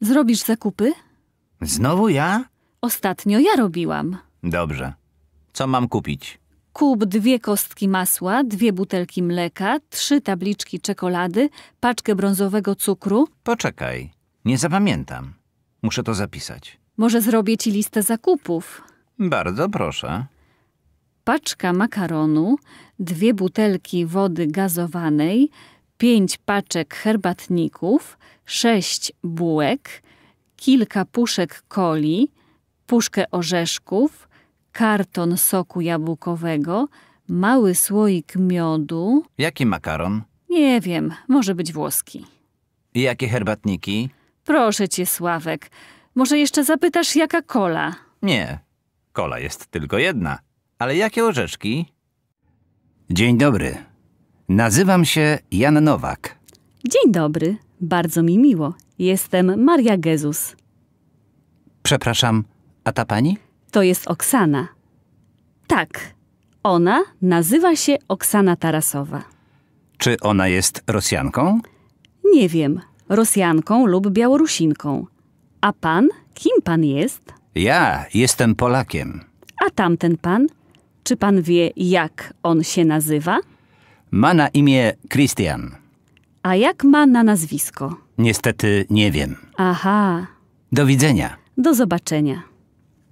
Zrobisz zakupy? Znowu ja? Ostatnio ja robiłam. Dobrze. Co mam kupić? Kup dwie kostki masła, dwie butelki mleka, trzy tabliczki czekolady, paczkę brązowego cukru. Poczekaj, nie zapamiętam. Muszę to zapisać. Może zrobię ci listę zakupów. Bardzo proszę. Paczka makaronu, dwie butelki wody gazowanej, pięć paczek herbatników, sześć bułek, kilka puszek coli, puszkę orzeszków, karton soku jabłkowego, mały słoik miodu. Jaki makaron? Nie wiem, może być włoski. I jakie herbatniki? Proszę cię, Sławek, może jeszcze zapytasz, jaka kola? Nie, kola jest tylko jedna. Ale jakie orzeszki? Dzień dobry. Nazywam się Jan Nowak. Dzień dobry, bardzo mi miło. Jestem Maria Gezus. Przepraszam, a ta pani? To jest Oksana. Tak, ona nazywa się Oksana Tarasowa. Czy ona jest Rosjanką? Nie wiem, Rosjanką lub Białorusinką. A pan, kim pan jest? Ja jestem Polakiem. A tamten pan? Czy pan wie, jak on się nazywa? Ma na imię Christian. A jak ma na nazwisko? Niestety nie wiem. Aha. Do widzenia. Do zobaczenia.